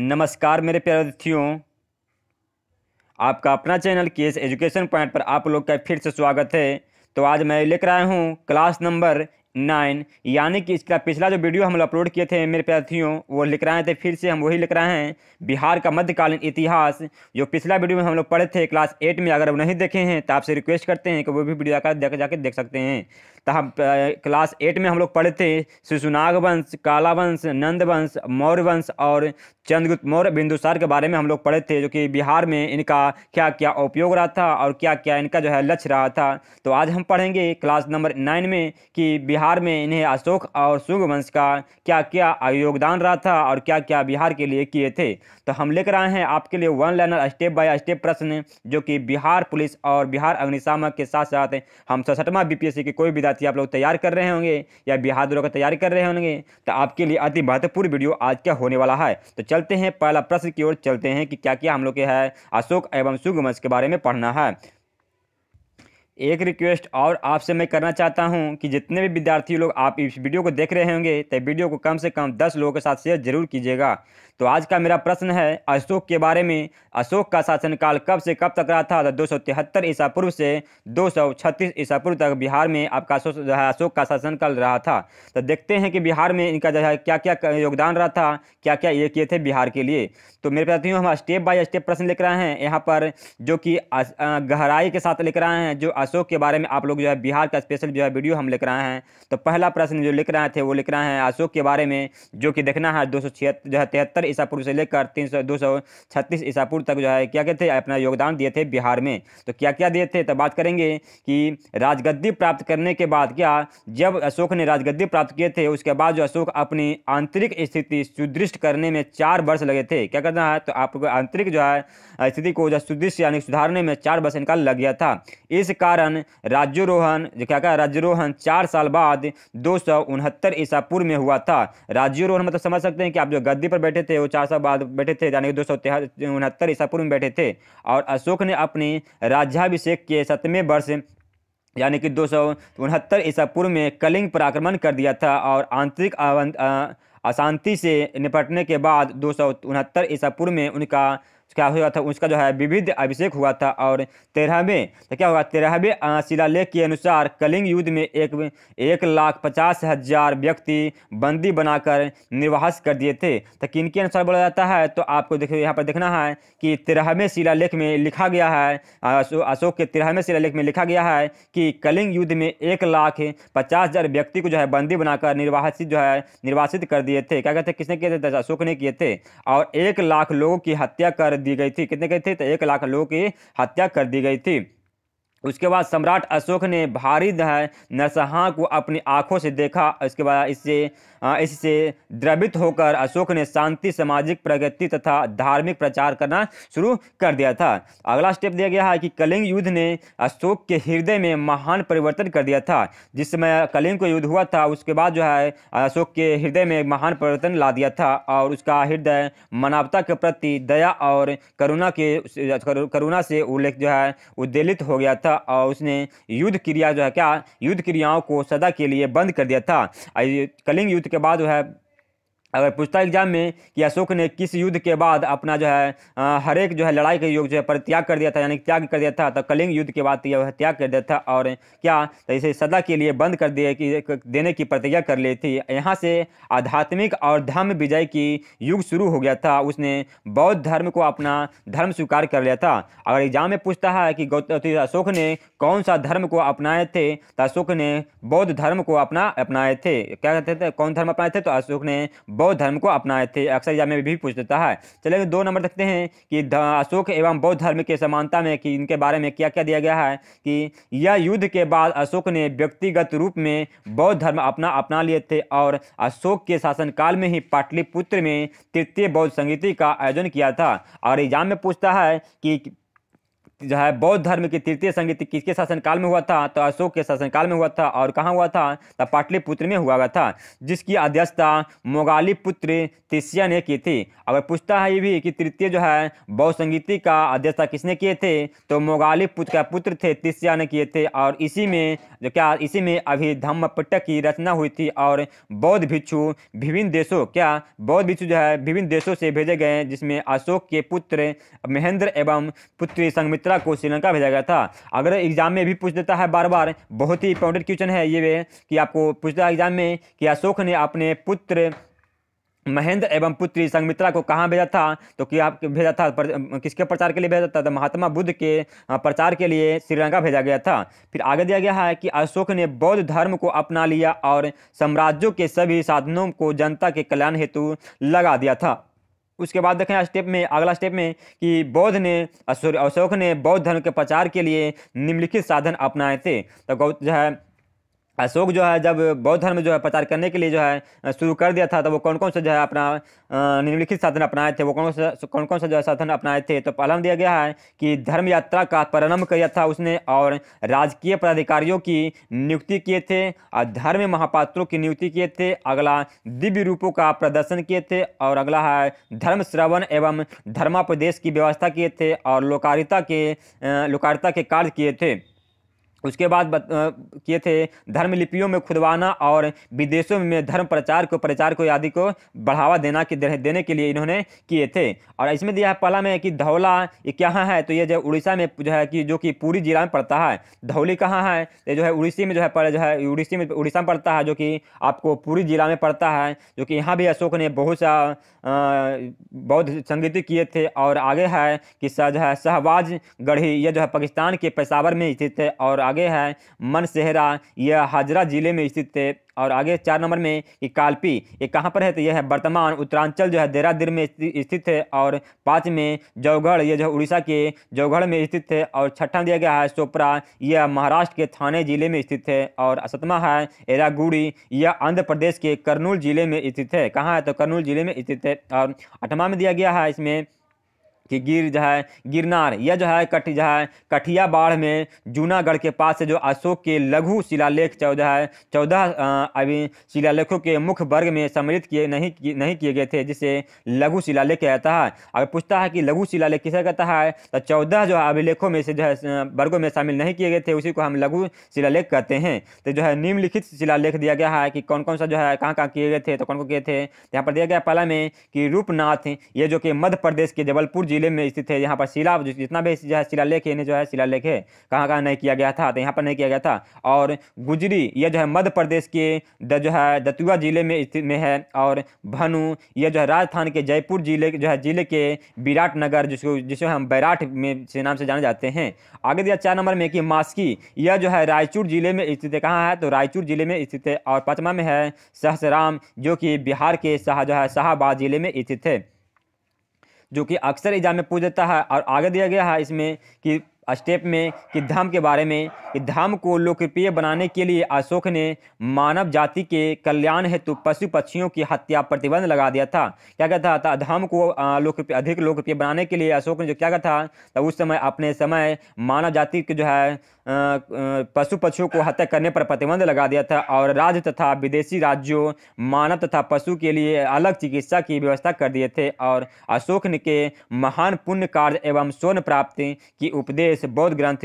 नमस्कार मेरे प्यारे अतिथियों आपका अपना चैनल केस एजुकेशन पॉइंट पर आप लोग का फिर से स्वागत है तो आज मैं लेकर आया हूँ क्लास नंबर नाइन यानी कि इसका पिछला जो वीडियो हम लोग अपलोड किए थे मेरे प्यार्थियों वो लिख रहे थे फिर से हम वही लिख रहे हैं बिहार का मध्यकालीन इतिहास जो पिछला वीडियो में हम लोग पढ़े थे क्लास एट में अगर अब नहीं देखे हैं तो आपसे रिक्वेस्ट करते हैं कि वो भी वीडियो आकर देख जाके देख सकते हैं हम क्लास एट में हम लोग पढ़े थे शिशुनाग वंश कालावंश नंदवंश मौर्य वंश और चंद्रगुप्त मौर्य बिंदुसार के बारे में हम लोग पढ़े थे जो कि बिहार में इनका क्या क्या उपयोग रहा था और क्या क्या इनका जो है लक्ष्य रहा था तो आज हम पढ़ेंगे क्लास नंबर नाइन में कि बिहार में इन्हें अशोक और शुंग वंश का क्या क्या योगदान रहा था और क्या क्या बिहार के लिए किए थे तो हम लेकर आए हैं आपके लिए one liner step by step प्रश्न जो कि बिहार पुलिस और बिहार अग्निशामक के साथ साथ हम सड़सठवां बी के कोई विधा जाती आप लोग तैयार कर रहे होंगे या बिहार दौरों का तैयारी कर रहे होंगे तो आपके लिए अति महत्वपूर्ण वीडियो आज क्या होने वाला है तो चलते हैं पहला प्रश्न की ओर चलते हैं कि क्या क्या हम लोग के है अशोक एवं सुगमंश के बारे में पढ़ना है एक रिक्वेस्ट और आपसे मैं करना चाहता हूं कि जितने भी विद्यार्थी लोग आप इस वीडियो को देख रहे होंगे तो वीडियो को कम से कम दस लोगों के साथ शेयर जरूर कीजिएगा तो आज का मेरा प्रश्न है अशोक के बारे में अशोक का शासनकाल कब से कब तक रहा था तो दो सौ तिहत्तर ईसा पूर्व से दो सौ छत्तीस ईसा पूर्व तक बिहार में आपका जो है अशोक का शासनकाल रहा था तो देखते हैं कि बिहार में इनका जो है क्या क्या योगदान रहा था क्या क्या ये किए थे बिहार के लिए तो मेरे प्रति हम स्टेप बाय स्टेप प्रश्न लिख रहे हैं यहाँ पर जो कि गहराई के साथ लिख रहे हैं जो अशोक के बारे में आप लोग जो है बिहार का स्पेशल जो है वीडियो हम लिख रहे हैं तो पहला प्रश्न जो लिख रहे थे वो लिख रहे हैं अशोक के बारे में जो कि देखना है दो जो है तिहत्तर ईसा पूर्व से लेकर तीन सौ ईसा पूर्व तक जो है क्या कहते अपना योगदान दिए थे बिहार में तो क्या क्या दिए थे तो बात करेंगे कि राजगद्दी प्राप्त करने के बाद क्या जब अशोक ने राजगद्दी प्राप्त किए थे उसके बाद जो अशोक अपनी आंतरिक स्थिति सुदृष्ट करने में चार वर्ष लगे थे क्या करना है तो आपको आंतरिक जो है स्थिति को जो सुदृष्ट यानी सुधारने में चार वर्ष इनका लग गया था इस कार्य कारण राज्योरोहण क्या कहा राज्यारोहण चार साल बाद दो सौ उनहत्तर ईसा पूर्व में हुआ था राज्यारोहण मतलब समझ सकते हैं कि आप जो गद्दी पर बैठे थे वो चार साल बाद बैठे थे यानी कि दो सौ उनहत्तर ईसा पूर्व में बैठे थे और अशोक ने अपने राज्याभिषेक के सतमें वर्ष यानी कि दो सौ उनहत्तर ईसा पूर्व में कलिंग पर आक्रमण कर दिया था और आंतरिक अशांति से निपटने के बाद दो सौ उनहत्तर ईसा पूर्व में उनका क्या हुआ था उसका जो है विविध अभिषेक हुआ था और तेरहवें तो क्या हुआ तेरहवें शिलालेख के अनुसार कलिंग युद्ध में एक एक लाख पचास हजार व्यक्ति बंदी बनाकर निर्वास कर दिए थे तो किन के अनुसार बोला जाता है तो आपको देखो यहाँ पर देखना है कि तेरहवें शिलालेख में लिखा गया है अशोक के तेरहवें शिलालेख में लिखा गया है कि कलिंग युद्ध में एक लाख पचास हजार व्यक्ति को जो है बंदी बनाकर निर्वासित जो है निर्वासित कर दिए थे क्या कहते हैं किसने किए थे अशोक ने किए थे और एक लाख लोगों की हत्या कर दी गई थी कितने गई थी तो एक लाख लोगों की हत्या कर दी गई थी उसके बाद सम्राट अशोक ने भारी है नरसहा को अपनी आंखों से देखा इसके बाद इससे इससे द्रवित होकर अशोक ने शांति सामाजिक प्रगति तथा धार्मिक प्रचार करना शुरू कर दिया था अगला स्टेप दिया गया है कि कलिंग युद्ध ने अशोक के हृदय में महान परिवर्तन कर दिया था जिस समय कलिंग को युद्ध हुआ था उसके बाद जो है अशोक के हृदय में महान परिवर्तन ला दिया था और उसका हृदय मानवता के प्रति दया और करुणा के करुणा से उल्लेख जो है उद्देलित हो गया था था और उसने युद्ध क्रिया जो है क्या युद्ध क्रियाओं को सदा के लिए बंद कर दिया था कलिंग युद्ध के बाद जो है अगर पूछता एग्जाम में कि अशोक ने किस युद्ध के बाद अपना जो है हर एक जो है लड़ाई के योग जो है परित्याग कर दिया था यानी त्याग कर दिया था तो कलिंग युद्ध के बाद तो यह त्याग कर दिया था और क्या तो इसे सदा के लिए बंद कर दिया कि देने की प्रतिज्ञा कर ली थी यहाँ से आध्यात्मिक और धर्म विजय की युग शुरू हो गया था उसने बौद्ध धर्म को अपना धर्म स्वीकार कर लिया था अगर एग्जाम में पूछता है कि गौतम तो अशोक ने कौन सा धर्म को अपनाए थे तो अशोक ने बौद्ध धर्म को अपना अपनाए थे क्या कहते थे कौन धर्म अपनाए थे तो अशोक ने बौद्ध धर्म को अपनाए थे अक्सर एग्जाम में भी पूछ देता है चले दो नंबर देखते हैं कि अशोक एवं बौद्ध धर्म के समानता में कि इनके बारे में क्या क्या दिया गया है कि यह युद्ध के बाद अशोक ने व्यक्तिगत रूप में बौद्ध धर्म अपना अपना लिए थे और अशोक के शासनकाल में ही पाटलिपुत्र में तृतीय बौद्ध संगीति का आयोजन किया था और एग्जाम में पूछता है कि जो है बौद्ध धर्म की तृतीय संगीत किसके शासनकाल में हुआ था तो अशोक के शासनकाल में हुआ था और कहाँ हुआ था तो पाटलिपुत्र में हुआ था जिसकी अध्यक्षता मोगाली पुत्र तिशिया ने की थी अगर पूछता है ये भी कि तृतीय जो है बौद्ध संगीति का अध्यक्षता किसने किए थे तो मोगाली पुत्र का पुत्र थे तिसिया ने किए थे और इसी में जो क्या इसी में अभी धम्मपट्टक की रचना हुई थी और बौद्ध भिक्षु विभिन्न देशों क्या बौद्ध भिक्षु जो है विभिन्न देशों से भेजे गए जिसमें अशोक के पुत्र महेंद्र एवं पुत्री संगमित्र तीसरा को श्रीलंका भेजा गया था अगर एग्जाम में भी पूछ देता है बार बार बहुत ही इंपॉर्टेंट क्वेश्चन है ये कि आपको पूछता है एग्जाम में कि अशोक ने अपने पुत्र महेंद्र एवं पुत्री संगमित्रा को कहाँ भेजा था तो कि आप भेजा था पर, किसके प्रचार के लिए भेजा था तो महात्मा बुद्ध के प्रचार के लिए श्रीलंका भेजा गया था फिर आगे दिया गया है कि अशोक ने बौद्ध धर्म को अपना लिया और साम्राज्यों के सभी साधनों को जनता के कल्याण हेतु लगा दिया था उसके बाद देखें स्टेप में अगला स्टेप में कि बौद्ध ने अशोक ने बौद्ध धर्म के प्रचार के लिए निम्नलिखित साधन अपनाए थे तो जो है अशोक जो है जब बौद्ध धर्म जो है प्रचार करने के लिए जो है शुरू कर दिया था तो वो कौन कौन से जो है अपना निम्नलिखित साधन अपनाए थे वो कौन से कौन कौन से जो है साधन अपनाए थे तो पहला दिया गया है कि धर्म यात्रा का प्रारंभ किया था उसने और राजकीय पदाधिकारियों की नियुक्ति किए थे और धर्म महापात्रों की नियुक्ति किए थे अगला दिव्य रूपों का प्रदर्शन किए थे और अगला है धर्म श्रवण एवं धर्मापदेश की व्यवस्था किए थे और लोकारिता के लोकारिता के कार्य किए थे उसके बाद किए थे धर्म लिपियों में खुदवाना और विदेशों में धर्म प्रचार को प्रचार को आदि को बढ़ावा देना के देने के लिए इन्होंने किए थे और इसमें दिया है पहला में कि धौला ये कहाँ है तो ये जो उड़ीसा में जो है कि जो कि पूरी जिला में पड़ता है धौली कहाँ है ये जो है उड़ीसी में जो है जो है उड़ीसी में उड़ीसा में पड़ता है जो कि आपको पूरी जिला में पड़ता है जो कि यहाँ भी अशोक ने बहुत सा बौद्ध संगीत किए थे और आगे है कि जो है शहबाज गढ़ी यह जो है पाकिस्तान के पेशावर में स्थित है और आगे है मनसेहरा यह हाजरा ज़िले में स्थित है और आगे चार नंबर में कि कालपी ये कहाँ पर है तो यह है वर्तमान उत्तरांचल जो है देहरादून में स्थित है और पाँच में जौगढ़ यह जो उड़ीसा के जौगढ़ में स्थित है और छठा दिया गया है चोपरा यह महाराष्ट्र के थाने जिले में स्थित है और सतमा है एरागुड़ी यह आंध्र प्रदेश के करनूल जिले में स्थित है कहाँ है तो करनूल जिले में स्थित है और अठवा में दिया गया है इसमें कि गिर जो है गिरनार यह जो है कट जो है कठिया बाढ़ में जूनागढ़ के पास से जो अशोक के लघु शिलालेख चौदह है चौदह अभी शिलालेखों के मुख्य वर्ग में सम्मिलित किए नहीं कि, नहीं किए गए थे जिसे लघु शिलालेख कहता है अगर पूछता है कि लघु शिलालेख किसे कहता है तो चौदह जो अभिलेखों में से जो है वर्गों में शामिल नहीं किए गए थे उसी को हम लघु शिलालेख कहते हैं तो जो है निम्नलिखित शिलालेख दिया गया है कि कौन कौन सा जो है कहाँ कहाँ किए गए थे तो कौन कौन किए थे यहाँ पर दिया गया पहला में कि रूपनाथ ये जो कि मध्य प्रदेश के जबलपुर जिले जिले में स्थित है यहाँ पर शिला जितना भी जो है लेख इन्हें जो है लेख है कहाँ कहाँ नहीं किया गया था तो यहाँ पर नहीं किया गया था और गुजरी यह जो है मध्य प्रदेश के जो है दतुआ जिले में स्थित में है और भनु यह जो है राजस्थान के जयपुर जिले जो है जिले के विराट नगर जिसको जिसे हम बैराट में से नाम से जाने जाते हैं आगे दिया चार नंबर में कि मास्की यह जो है रायचूर जिले में स्थित है कहाँ है तो रायचूर जिले में स्थित है और पचमा में है सहसराम जो कि बिहार के शाह जो है शाहबाद जिले में स्थित है जो कि अक्सर एग्जाम में पूछ देता है और आगे दिया गया है इसमें कि स्टेप में कि धर्म के बारे में कि धर्म को लोकप्रिय बनाने के लिए अशोक ने मानव जाति के कल्याण हेतु पशु पक्षियों की हत्या प्रतिबंध लगा दिया था क्या कहता था धर्म को लोकप्रिय अधिक लोकप्रिय बनाने के लिए अशोक ने जो क्या कहा था तो उस समय अपने समय मानव जाति के जो है पशु पक्षियों को हत्या करने पर प्रतिबंध लगा दिया था और राज्य तथा विदेशी राज्यों मानव तथा पशु के लिए अलग चिकित्सा की व्यवस्था कर दिए थे और अशोक के महान पुण्य कार्य एवं स्वर्ण प्राप्ति की उपदेश से बौद्ध ग्रंथ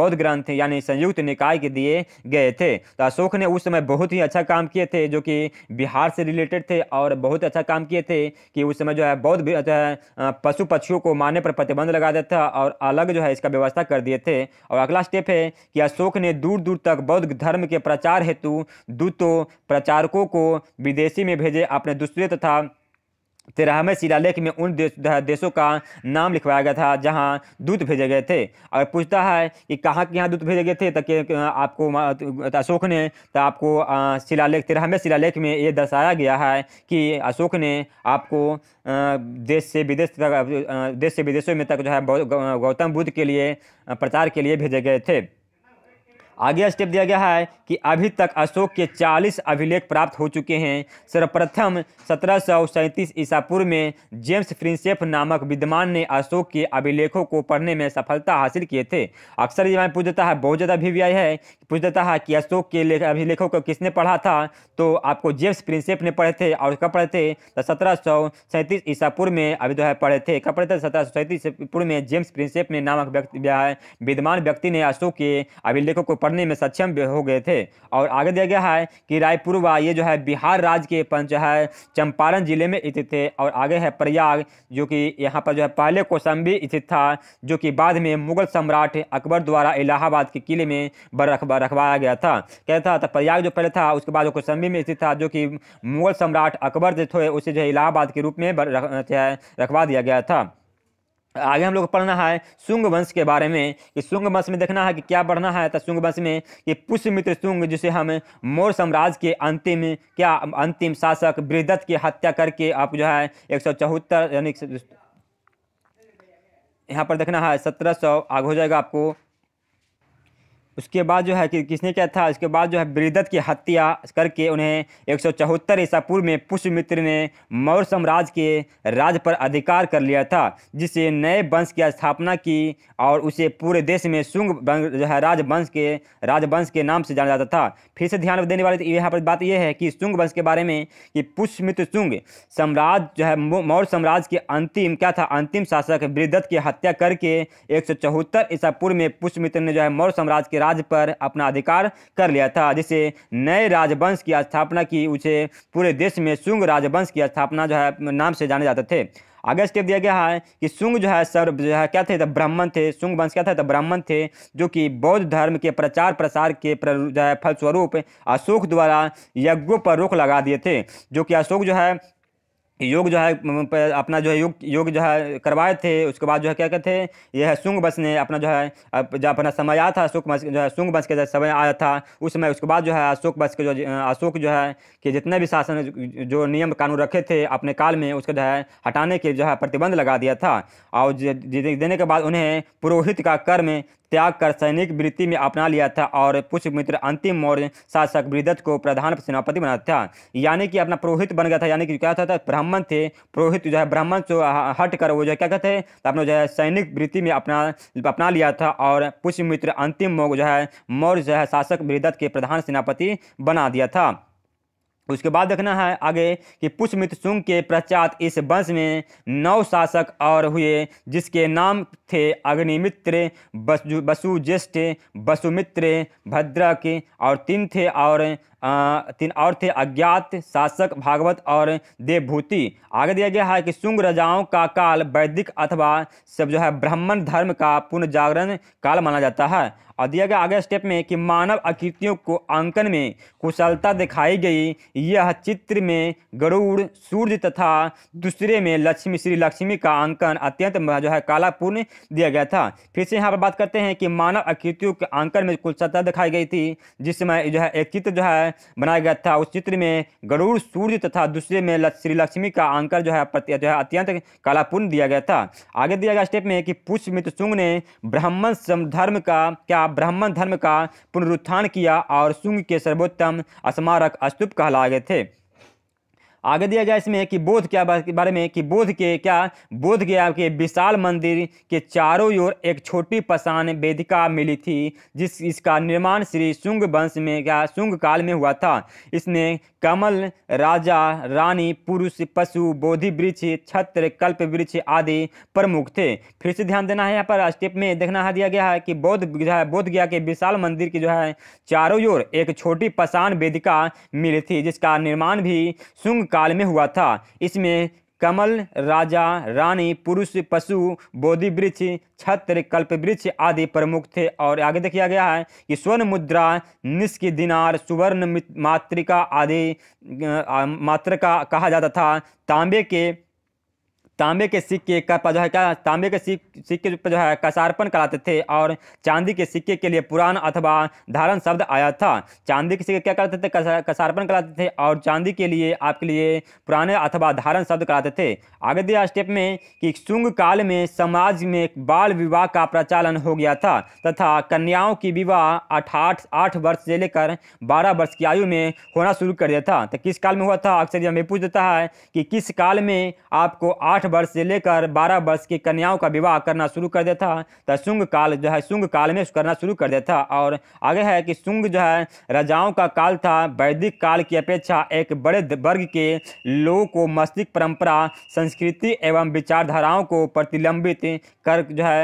बौद्ध ग्रंथ यानी संयुक्त निकाय के दिए गए थे तो अशोक ने उस समय बहुत ही अच्छा काम किए थे जो कि बिहार से रिलेटेड थे और बहुत अच्छा काम किए थे कि उस समय जो है बौद्ध जो है पशु पक्षियों को मारने पर प्रतिबंध लगा दिया था और अलग जो है इसका व्यवस्था कर दिए थे और अगला स्टेप है कि अशोक ने दूर दूर तक बौद्ध धर्म के प्रचार हेतु दूतों प्रचारकों को विदेशी में भेजे अपने दूसरे तथा तो तेरहवें शिलालेख में उन देश, देशों का नाम लिखवाया गया था जहां दूत भेजे गए थे अगर पूछता है कि कहाँ के यहां दूत भेजे गए थे तो आपको तो अशोक ने तो आपको शिलालेख तेरहवें शिलालेख में ये दर्शाया गया है कि अशोक ने आपको देश से विदेश तक देश से विदेशों में तक जो है गौतम बुद्ध के लिए प्रचार के लिए भेजे गए थे आगे स्टेप दिया गया है कि अभी तक अशोक के 40 अभिलेख प्राप्त हो चुके हैं सर्वप्रथम सत्रह सौ सैंतीस ईसापुर में जेम्स प्रिंसेफ नामक विद्वान ने अशोक के अभिलेखों को पढ़ने में सफलता हासिल किए थे अक्सर ये पूछ देता है बहुत ज़्यादा अभिव्यय है पूछ देता है कि अशोक के अभिलेखों को किसने पढ़ा था तो आपको जेम्स प्रिंसेफ ने पढ़े थे और कब पढ़े थे तो सत्रह सौ सैंतीस ईसापुर में अभी जो तो है पढ़े थे कब पढ़े थे सत्रह सौ सैंतीस ईसापुर में जेम्स प्रिंसेफ ने नामक व्यक्ति विद्वान व्यक्ति ने अशोक के अभिलेखों को पढ़ने में सक्षम हो गए थे और आगे दिया गया है कि रायपुरवा ये जो है बिहार राज्य के पंच है चंपारण जिले में स्थित थे और आगे है प्रयाग जो कि यहाँ पर जो है पहले कोसम्बी स्थित था जो कि बाद में मुगल सम्राट अकबर द्वारा इलाहाबाद के किले में रखवा रखवाया गया था कहता था प्रयाग जो पहले था उसके बाद कोसम्बी में स्थित था जो कि मुगल सम्राट अकबर जो थे उसे जो है इलाहाबाद के रूप में रखवा दिया गया था आगे हम लोग पढ़ना है शुंग वंश के बारे में कि शुंग वंश में देखना है कि क्या बढ़ना है तो शुंग वंश में कि पुष्यमित्र शुंग जिसे हम मौर साम्राज्य के अंतिम क्या अंतिम शासक वृदत्त की हत्या करके आप जो है एक सौ चौहत्तर यानी यहाँ पर देखना है सत्रह सौ आगे हो जाएगा आपको उसके बाद जो है कि किसने क्या था उसके बाद जो है ब्रिदत की हत्या करके उन्हें एक सौ चौहत्तर ईसा पूर्व में पुष्यमित्र ने मौर्य साम्राज्य के राज पर अधिकार कर लिया था जिसे नए वंश की स्थापना की और उसे पूरे देश में शुंग जो है राजवंश के राजवंश के नाम से जाना जाता था फिर से ध्यान देने वाली तो यहाँ पर बात यह है कि शुंग वंश के बारे में कि पुष्यमित्र शुंग सम्राज्य जो है मौर्य साम्राज्य के अंतिम क्या था अंतिम शासक ब्रिदत की हत्या करके एक ईसा पूर्व में पुष्यमित्र ने जो है मौर्य साम्राज्य के राज्य पर अपना अधिकार कर लिया था जिसे नए राजवंश की स्थापना की उसे पूरे देश में शुंग राजवंश की स्थापना जो है नाम से जाने जाते थे आगे स्टेप दिया गया है कि सुंग जो है सर्व जो है क्या थे तो ब्राह्मण थे सुंग वंश क्या था तो ब्राह्मण थे जो कि बौद्ध धर्म के प्रचार प्रसार के प्र, जो है फलस्वरूप अशोक द्वारा यज्ञों पर रोक लगा दिए थे जो कि अशोक जो है योग जो है अपना जो है योग योग जो है करवाए थे उसके बाद जो है क्या कहते हैं यह है सुंग बस ने अपना जो है जब अपना समय आया था अशोक बस जो है सुंग बस के जब समय आया था उस समय उसके बाद जो है अशोक बस के जो अशोक जो है कि जितने भी शासन जो नियम कानून रखे थे अपने काल में उसको जो है हटाने के जो है प्रतिबंध लगा दिया था और देने के बाद उन्हें पुरोहित का कर्म त्याग कर सैनिक वृत्ति में अपना लिया था और पुष्यमित्र अंतिम मौर्य शासक वृद्धत को प्रधान सेनापति बनाता था यानी कि अपना पुरोहित बन गया था यानी कि क्या था ब्राह्मण थे पुरोहित जो है ब्राह्मण से हट कर वो जो क्या कहते हैं अपने जो है सैनिक वृत्ति में अपना अपना लिया था और पुष्यमित्र अंतिम मौर्य जो है मौर्य जो है शासक वृद्धत के प्रधान सेनापति बना दिया था उसके बाद देखना है आगे कि पुष्यमित्र सुंग के पश्चात इस वंश में नौ शासक और हुए जिसके नाम थे अग्निमित्र ज्येष्ठ वसुमित्र भद्रक और तीन थे और तीन और थे अज्ञात शासक भागवत और देवभूति आगे दिया गया है कि शुंग राजाओं का काल वैदिक अथवा सब जो है ब्राह्मण धर्म का पुनर्जागरण काल माना जाता है और दिया गया आगे स्टेप में कि मानव आकृतियों को अंकन में कुशलता दिखाई गई यह चित्र में गरुड़ सूर्य तथा दूसरे में लक्ष्मी श्री लक्ष्मी का अंकन अत्यंत जो है कालापूर्ण दिया गया था फिर से यहाँ पर बात करते हैं कि मानव आकृतियों के अंकन में कुशलता दिखाई गई थी जिसमें जो है एक चित्र जो है बनाया गया था उस चित्र में गरुड़ सूर्य तथा दूसरे में श्री लक्ष्मी का आंकर जो है जो है अत्यंत कलापूर्ण दिया गया था आगे दिया गया स्टेप में कि पुष्यमित्र सुंग ने ब्राह्मण धर्म का क्या ब्राह्मण धर्म का पुनरुत्थान किया और सुंग के सर्वोत्तम स्मारक स्तूप कहलाए गए थे आगे दिया गया इसमें कि बोध क्या बारे में कि बोध के क्या बोध गया के विशाल मंदिर के चारों ओर एक छोटी पसान वेदिका मिली थी जिस इसका निर्माण श्री शुंग वंश में क्या शुंग काल में हुआ था इसमें कमल राजा रानी पुरुष पशु बोधि वृक्ष छत्र कल्प वृक्ष आदि प्रमुख थे फिर से ध्यान देना है यहाँ पर स्टेप में देखना दिया गया है कि बौद्ध जो है बोध गया के विशाल मंदिर की जो है चारों ओर एक छोटी पसान वेदिका मिली थी जिसका निर्माण भी शुंग काल में हुआ था इसमें कमल राजा रानी पुरुष पशु बोधि वृक्ष छत्र कल्प वृक्ष आदि प्रमुख थे और आगे देखा गया है कि स्वर्ण मुद्रा निष्क दिनार सुवर्ण मातृका आदि का कहा जाता था तांबे के तांबे के सिक्के का जो है क्या तांबे के सिक्के पर जो है कसार्पण कराते थे और चांदी के सिक्के के लिए पुराण अथवा धारण शब्द आया था चांदी के सिक्के क्या करते थे कसार्पण कराते थे और चांदी के लिए आपके लिए पुराने अथवा धारण शब्द कराते थे आगे दिया स्टेप में कि शुंग काल में समाज में बाल विवाह का प्रचालन हो गया था तथा कन्याओं की विवाह अठाठ आठ वर्ष से लेकर बारह वर्ष की आयु में होना शुरू कर दिया था तो किस काल में हुआ था अक्सर यह पूछ देता है कि किस काल में आपको आठ आठ वर्ष से लेकर बारह वर्ष की कन्याओं का विवाह करना शुरू कर देता है तो शुंग काल जो है शुंग काल में करना शुरू कर देता और आगे है कि शुंग जो है राजाओं का काल था वैदिक काल की अपेक्षा एक बड़े वर्ग के लोगों को मस्तिष्क परंपरा संस्कृति एवं विचारधाराओं को प्रतिलंबित कर जो है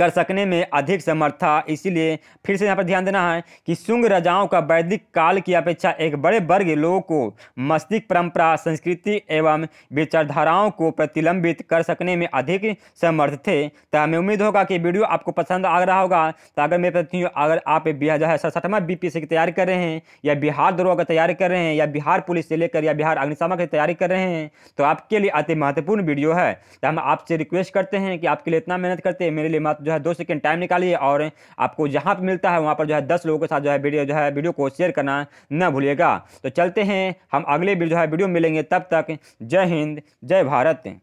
कर सकने में अधिक समर्थ था इसीलिए फिर से यहाँ पर ध्यान देना है कि शुंग राजाओं का वैदिक काल की अपेक्षा एक बड़े वर्ग लोगों को मस्तिष्क परंपरा संस्कृति एवं विचारधाराओं को प्रतिलंबित कर सकने में अधिक समर्थ थे तो हमें उम्मीद होगा कि वीडियो आपको पसंद आ रहा होगा तो अगर मेरे प्रति अगर आप जो है सड़सठवां बी की तैयारी कर रहे हैं या बिहार दरोगा की तैयारी कर रहे हैं या बिहार पुलिस से लेकर या बिहार अग्निशामक की तैयारी कर रहे हैं तो आपके लिए अति महत्वपूर्ण वीडियो है तो हम आपसे रिक्वेस्ट करते हैं कि आपके लिए इतना मेहनत करते हैं मेरे लिए मात्र जो है दो सेकेंड टाइम निकालिए और आपको जहाँ पर मिलता है वहाँ पर जो है दस लोगों के साथ जो है वीडियो जो है वीडियो को शेयर करना न भूलिएगा तो चलते हैं हम अगले जो है वीडियो मिलेंगे तब तक जय हिंद जय भारत